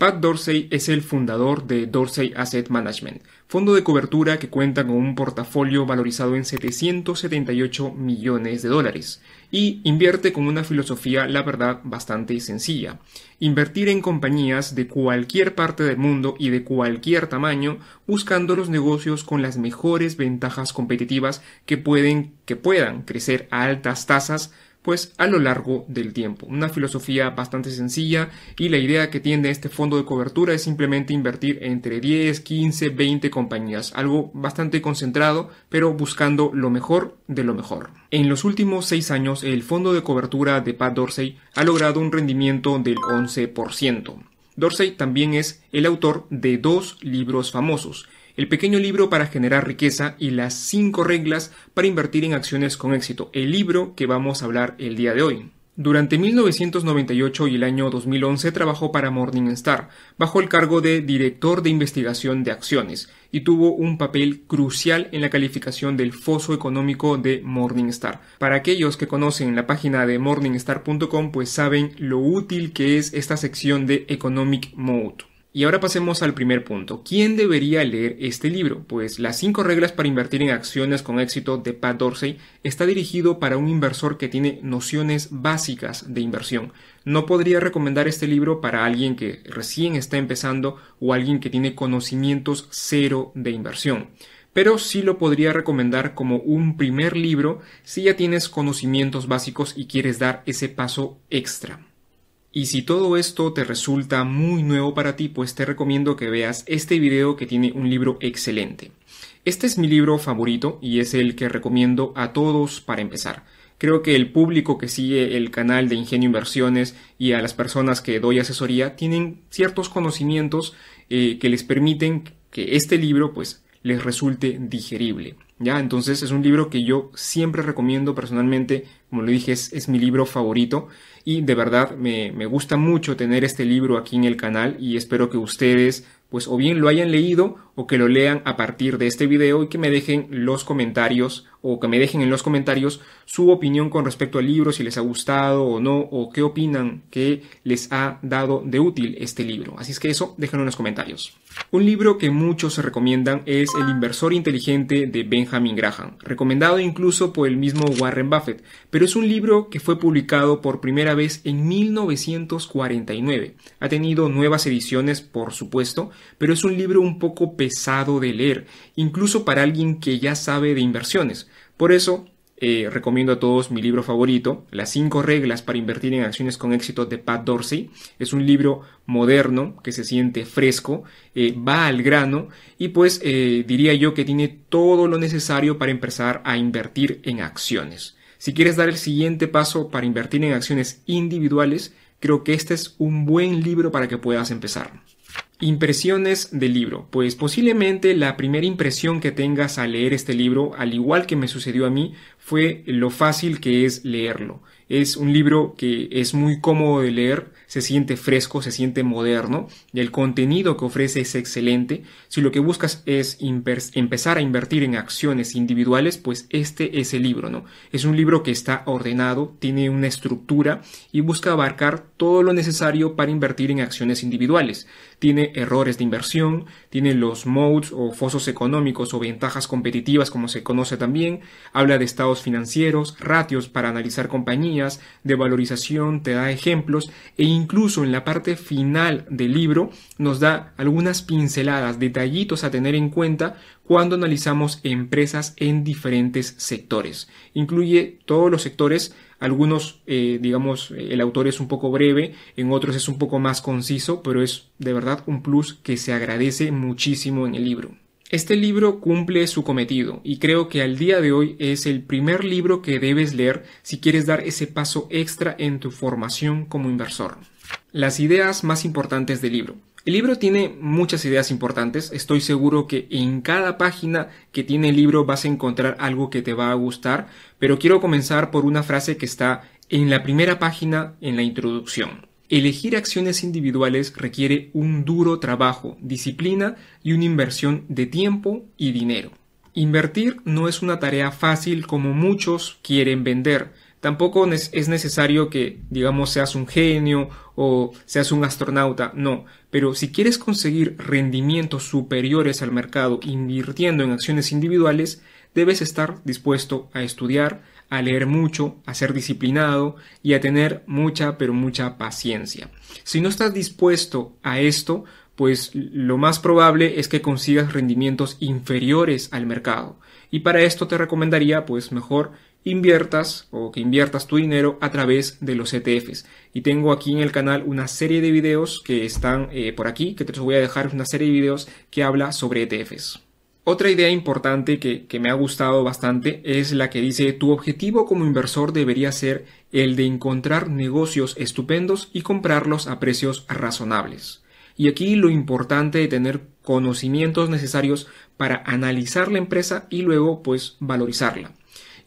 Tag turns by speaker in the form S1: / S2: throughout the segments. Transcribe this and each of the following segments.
S1: Pat Dorsey es el fundador de Dorsey Asset Management, fondo de cobertura que cuenta con un portafolio valorizado en 778 millones de dólares y invierte con una filosofía, la verdad, bastante sencilla. Invertir en compañías de cualquier parte del mundo y de cualquier tamaño, buscando los negocios con las mejores ventajas competitivas que pueden que puedan crecer a altas tasas pues a lo largo del tiempo. Una filosofía bastante sencilla y la idea que tiene este fondo de cobertura es simplemente invertir entre 10, 15, 20 compañías, algo bastante concentrado, pero buscando lo mejor de lo mejor. En los últimos seis años, el fondo de cobertura de Pat Dorsey ha logrado un rendimiento del 11%. Dorsey también es el autor de dos libros famosos, El pequeño libro para generar riqueza y Las cinco reglas para invertir en acciones con éxito, el libro que vamos a hablar el día de hoy. Durante 1998 y el año 2011 trabajó para Morningstar, bajo el cargo de Director de Investigación de Acciones, y tuvo un papel crucial en la calificación del foso económico de Morningstar. Para aquellos que conocen la página de morningstar.com, pues saben lo útil que es esta sección de Economic Mode. Y ahora pasemos al primer punto. ¿Quién debería leer este libro? Pues Las 5 reglas para invertir en acciones con éxito de Pat Dorsey está dirigido para un inversor que tiene nociones básicas de inversión. No podría recomendar este libro para alguien que recién está empezando o alguien que tiene conocimientos cero de inversión pero sí lo podría recomendar como un primer libro si ya tienes conocimientos básicos y quieres dar ese paso extra. Y si todo esto te resulta muy nuevo para ti, pues te recomiendo que veas este video que tiene un libro excelente. Este es mi libro favorito y es el que recomiendo a todos para empezar. Creo que el público que sigue el canal de Ingenio Inversiones y a las personas que doy asesoría tienen ciertos conocimientos eh, que les permiten que este libro pues les resulte digerible. ¿ya? Entonces es un libro que yo siempre recomiendo personalmente, como lo dije, es, mi libro favorito y de verdad me, me, gusta mucho tener este libro aquí en el canal y espero que ustedes pues o bien lo hayan leído o que lo lean a partir de este video y que me dejen los comentarios o que me dejen en los comentarios su opinión con respecto al libro, si les ha gustado o no, o qué opinan que les ha dado de útil este libro. Así es que eso déjenlo en los comentarios. Un libro que muchos recomiendan es El inversor inteligente de Benjamin Graham, recomendado incluso por el mismo Warren Buffett, pero es un libro que fue publicado por primera vez en 1949. Ha tenido nuevas ediciones, por supuesto, pero es un libro un poco pesado de leer, incluso para alguien que ya sabe de inversiones. Por eso, eh, recomiendo a todos mi libro favorito, Las 5 reglas para invertir en acciones con éxito de Pat Dorsey. Es un libro moderno que se siente fresco, eh, va al grano y pues eh, diría yo que tiene todo lo necesario para empezar a invertir en acciones. Si quieres dar el siguiente paso para invertir en acciones individuales, creo que este es un buen libro para que puedas empezar. Impresiones del libro. Pues posiblemente la primera impresión que tengas al leer este libro, al igual que me sucedió a mí, fue lo fácil que es leerlo. Es un libro que es muy cómodo de leer, se siente fresco, se siente moderno, y el contenido que ofrece es excelente. Si lo que buscas es empezar a invertir en acciones individuales, pues este es el libro, ¿no? Es un libro que está ordenado, tiene una estructura y busca abarcar todo lo necesario para invertir en acciones individuales tiene errores de inversión, tiene los modes o fosos económicos o ventajas competitivas como se conoce también, habla de estados financieros, ratios para analizar compañías, de valorización, te da ejemplos e incluso en la parte final del libro nos da algunas pinceladas, detallitos a tener en cuenta cuando analizamos empresas en diferentes sectores. Incluye todos los sectores algunos, eh, digamos, el autor es un poco breve, en otros es un poco más conciso, pero es de verdad un plus que se agradece muchísimo en el libro. Este libro cumple su cometido y creo que al día de hoy es el primer libro que debes leer si quieres dar ese paso extra en tu formación como inversor. Las ideas más importantes del libro. El libro tiene muchas ideas importantes, estoy seguro que en cada página que tiene el libro vas a encontrar algo que te va a gustar, pero quiero comenzar por una frase que está en la primera página en la introducción. Elegir acciones individuales requiere un duro trabajo, disciplina y una inversión de tiempo y dinero. Invertir no es una tarea fácil como muchos quieren vender. Tampoco es necesario que, digamos, seas un genio o seas un astronauta, no. Pero si quieres conseguir rendimientos superiores al mercado invirtiendo en acciones individuales, debes estar dispuesto a estudiar, a leer mucho, a ser disciplinado y a tener mucha, pero mucha paciencia. Si no estás dispuesto a esto, pues lo más probable es que consigas rendimientos inferiores al mercado. Y para esto te recomendaría, pues mejor inviertas o que inviertas tu dinero a través de los ETFs. Y tengo aquí en el canal una serie de videos que están eh, por aquí, que te voy a dejar, una serie de videos que habla sobre ETFs. Otra idea importante que, que, me ha gustado bastante es la que dice tu objetivo como inversor debería ser el de encontrar negocios estupendos y comprarlos a precios razonables. Y aquí lo importante de tener conocimientos necesarios para analizar la empresa y luego pues valorizarla.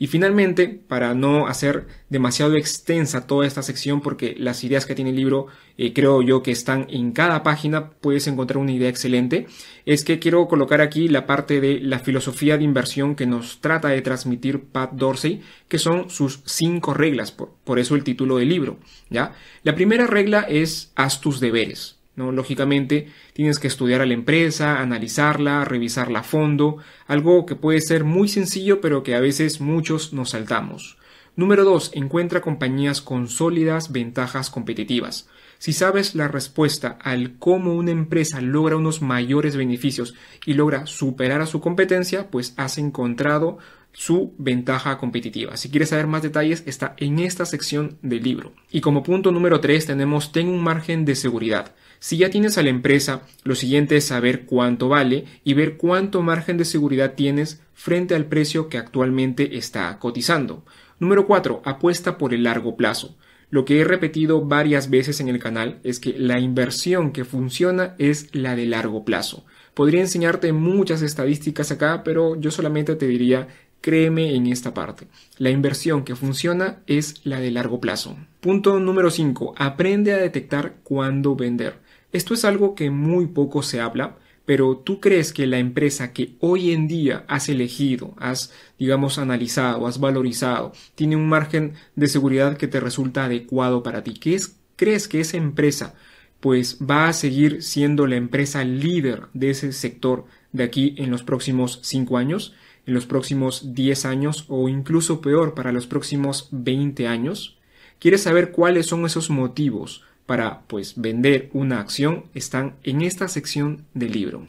S1: Y finalmente, para no hacer demasiado extensa toda esta sección, porque las ideas que tiene el libro eh, creo yo que están en cada página, puedes encontrar una idea excelente, es que quiero colocar aquí la parte de la filosofía de inversión que nos trata de transmitir Pat Dorsey, que son sus cinco reglas, por, eso el título del libro. ¿ya? La primera regla es haz tus deberes. ¿no? Lógicamente tienes que estudiar a la empresa, analizarla, revisarla a fondo, algo que puede ser muy sencillo pero que a veces muchos nos saltamos. Número 2. Encuentra compañías con sólidas ventajas competitivas. Si sabes la respuesta al cómo una empresa logra unos mayores beneficios y logra superar a su competencia, pues has encontrado su ventaja competitiva. Si quieres saber más detalles, está en esta sección del libro. Y como punto número 3 tenemos ten un margen de seguridad. Si ya tienes a la empresa, lo siguiente es saber cuánto vale y ver cuánto margen de seguridad tienes frente al precio que actualmente está cotizando. Número 4. Apuesta por el largo plazo. Lo que he repetido varias veces en el canal es que la inversión que funciona es la de largo plazo. Podría enseñarte muchas estadísticas acá, pero yo solamente te diría, créeme en esta parte. La inversión que funciona es la de largo plazo. Punto número 5. Aprende a detectar cuándo vender. Esto es algo que muy poco se habla, pero tú crees que la empresa que hoy en día has elegido, has, digamos, analizado, has valorizado, tiene un margen de seguridad que te resulta adecuado para ti. ¿Qué crees que esa empresa pues va a seguir siendo la empresa líder de ese sector de aquí en los próximos 5 años, en los próximos 10 años o incluso peor para los próximos 20 años? ¿Quieres saber cuáles son esos motivos? para pues vender una acción están en esta sección del libro.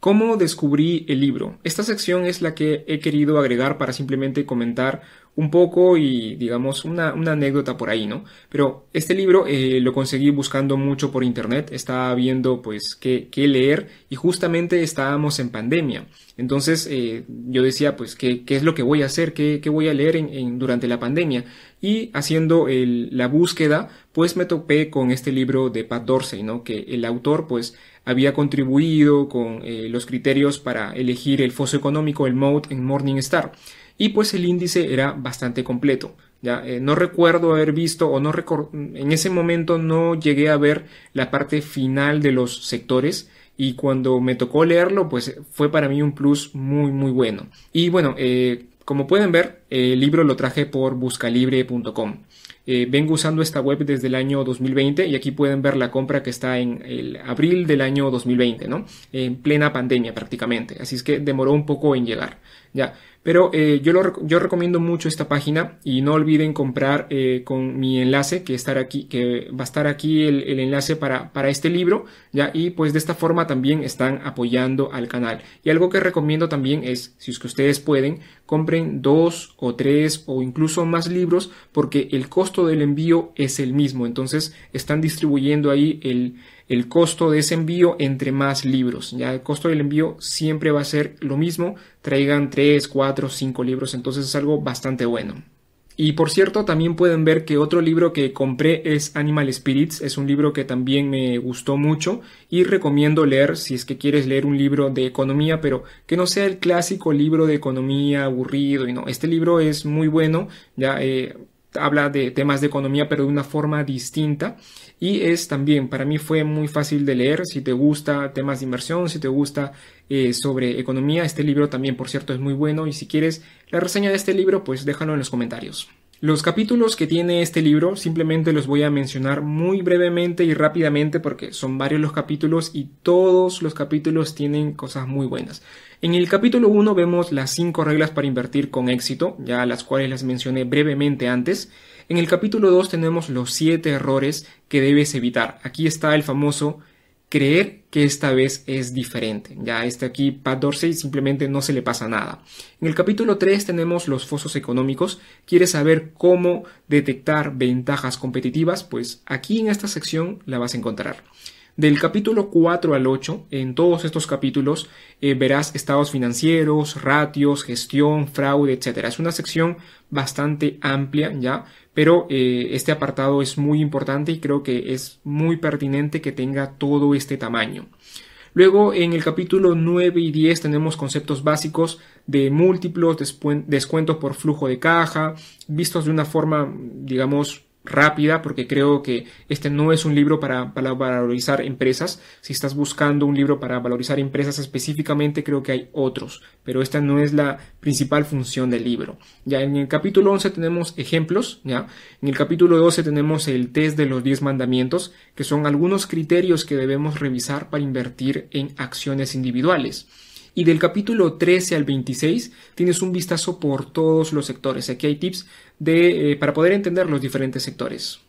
S1: ¿Cómo descubrí el libro? Esta sección es la que he querido agregar para simplemente comentar un poco y digamos una, una anécdota por ahí, ¿no? Pero este libro eh, lo conseguí buscando mucho por internet, estaba viendo pues qué, qué leer y justamente estábamos en pandemia. Entonces eh, yo decía pues ¿qué, qué es lo que voy a hacer, qué, qué voy a leer en, en, durante la pandemia. Y haciendo el, la búsqueda pues me topé con este libro de Pat Dorsey, ¿no? Que el autor pues había contribuido con eh, los criterios para elegir el foso económico, el mode en Morningstar y pues el índice era bastante completo. Ya, eh, no recuerdo haber visto o no en ese momento no llegué a ver la parte final de los sectores y cuando me tocó leerlo pues eh, fue para mí un plus muy muy bueno. Y bueno, eh, como pueden ver, el libro lo traje por buscalibre.com. vengo usando esta web desde el año 2020 y aquí pueden ver la compra que está en el abril del año 2020, ¿no? En plena pandemia prácticamente. Así es que demoró un poco en llegar. Ya, pero eh, yo, lo, yo recomiendo mucho esta página y no olviden comprar eh, con mi enlace que, estar aquí, que va a estar aquí el, el enlace para, para, este libro, ya, y pues de esta forma también están apoyando al canal. Y algo que recomiendo también es, si es que ustedes pueden, compren dos o tres o incluso más libros porque el costo del envío es el mismo, entonces están distribuyendo ahí el, el costo de ese envío entre más libros. Ya el costo del envío siempre va a ser lo mismo, traigan 3, 4, 5 libros, entonces es algo bastante bueno. Y por cierto, también pueden ver que otro libro que compré es Animal Spirits, es un libro que también me gustó mucho y recomiendo leer si es que quieres leer un libro de economía, pero que no sea el clásico libro de economía aburrido y no, este libro es muy bueno, ya eh, habla de temas de economía pero de una forma distinta y es también para mí fue muy fácil de leer si te gusta temas de inversión si te gusta eh, sobre economía este libro también por cierto es muy bueno y si quieres la reseña de este libro pues déjalo en los comentarios los capítulos que tiene este libro simplemente los voy a mencionar muy brevemente y rápidamente porque son varios los capítulos y todos los capítulos tienen cosas muy buenas. En el capítulo 1 vemos las 5 reglas para invertir con éxito, ya las cuales las mencioné brevemente antes. En el capítulo 2 tenemos los 7 errores que debes evitar. Aquí está el famoso creer que esta vez es diferente. Ya está aquí, Pat Dorsey, simplemente no se le pasa nada. En el capítulo 3 tenemos los fosos económicos. ¿Quieres saber cómo detectar ventajas competitivas? Pues aquí en esta sección la vas a encontrar. Del capítulo 4 al 8, en todos estos capítulos eh, verás estados financieros, ratios, gestión, fraude, etc. Es una sección bastante amplia ya, pero eh, este apartado es muy importante y creo que es muy pertinente que tenga todo este tamaño. Luego en el capítulo 9 y 10 tenemos conceptos básicos de múltiplos, descuentos por flujo de caja, vistos de una forma, digamos, rápida porque creo que este no es un libro para, valorizar empresas. Si estás buscando un libro para valorizar empresas específicamente, creo que hay otros, pero esta no es la principal función del libro. Ya en el capítulo 11 tenemos ejemplos, ya. En el capítulo 12 tenemos el test de los 10 mandamientos, que son algunos criterios que debemos revisar para invertir en acciones individuales. Y del capítulo 13 al 26 tienes un vistazo por todos los sectores. Aquí hay tips de, eh, para poder entender los diferentes sectores.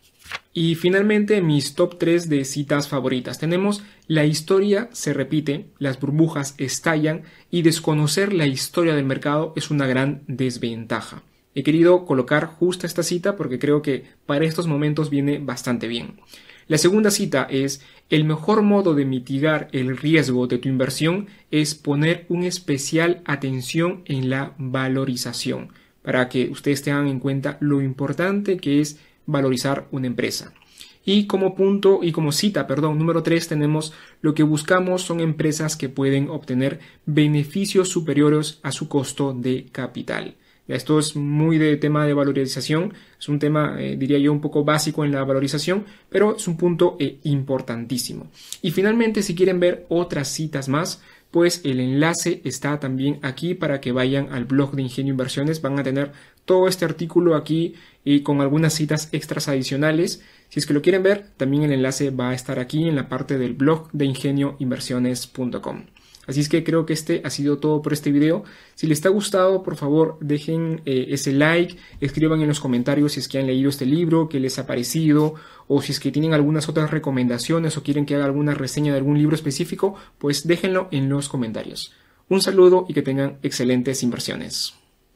S1: Y finalmente mis top 3 de citas favoritas. Tenemos la historia se repite, las burbujas estallan y desconocer la historia del mercado es una gran desventaja. He querido colocar justo esta cita porque creo que para estos momentos viene bastante bien. La segunda cita es el mejor modo de mitigar el riesgo de tu inversión es poner un especial atención en la valorización para que ustedes tengan en cuenta lo importante que es valorizar una empresa. Y como punto y como cita, perdón, número 3 tenemos lo que buscamos son empresas que pueden obtener beneficios superiores a su costo de capital. Esto es muy de tema de valorización, es un tema, eh, diría yo, un poco básico en la valorización, pero es un punto eh, importantísimo. Y finalmente, si quieren ver otras citas más, pues el enlace está también aquí para que vayan al blog de Ingenio Inversiones. Van a tener todo este artículo aquí y con algunas citas extras adicionales. Si es que lo quieren ver, también el enlace va a estar aquí en la parte del blog de Inversiones.com. Así es que creo que este ha sido todo por este video. Si les ha gustado, por favor, dejen eh, ese like, escriban en los comentarios si es que han leído este libro, qué les ha parecido, o si es que tienen algunas otras recomendaciones o quieren que haga alguna reseña de algún libro específico, pues déjenlo en los comentarios. Un saludo y que tengan excelentes inversiones.